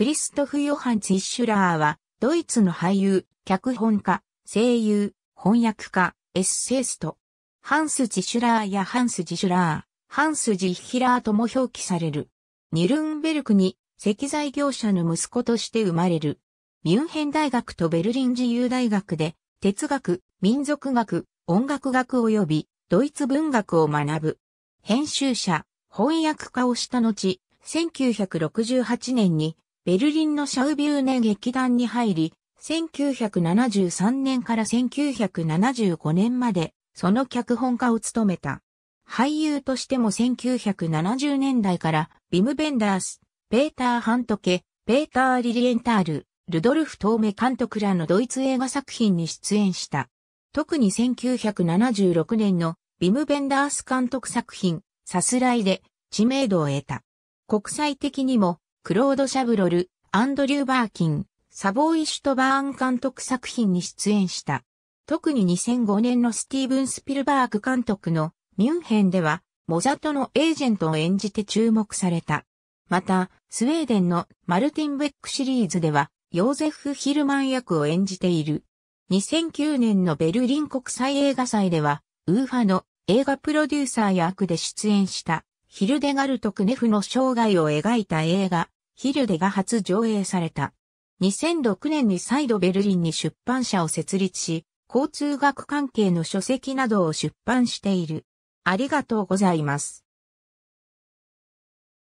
クリストフ・ヨハン・ツィッシュラーは、ドイツの俳優、脚本家、声優、翻訳家、エッセイスト。ハンス・ジシュラーやハンス・ジシュラー、ハンス・ジ・ヒラーとも表記される。ニルンベルクに石材業者の息子として生まれる。ミュンヘン大学とベルリン自由大学で、哲学、民族学、音楽学及びドイツ文学を学ぶ。編集者、翻訳家をした後、1968年にベルリンのシャウビューネ劇団に入り、1973年から1975年まで、その脚本家を務めた。俳優としても1970年代から、ビム・ベンダース、ペーター・ハントケ、ペーター・リリエンタール、ルドルフ・トーメ監督らのドイツ映画作品に出演した。特に1976年のビム・ベンダース監督作品、さすらいで知名度を得た。国際的にもクロード・シャブロル、アンドリュー・バーキン、サボーイ・シュトバーン監督作品に出演した。特に2005年のスティーブン・スピルバーグ監督のミュンヘンでは、モザトのエージェントを演じて注目された。また、スウェーデンのマルティン・ベックシリーズでは、ヨーゼフ・ヒルマン役を演じている。2009年のベルリン国際映画祭では、ウーファの映画プロデューサー役で出演した。ヒルデガルト・クネフの生涯を描いた映画、ヒルデが初上映された。2006年に再度ベルリンに出版社を設立し、交通学関係の書籍などを出版している。ありがとうございます。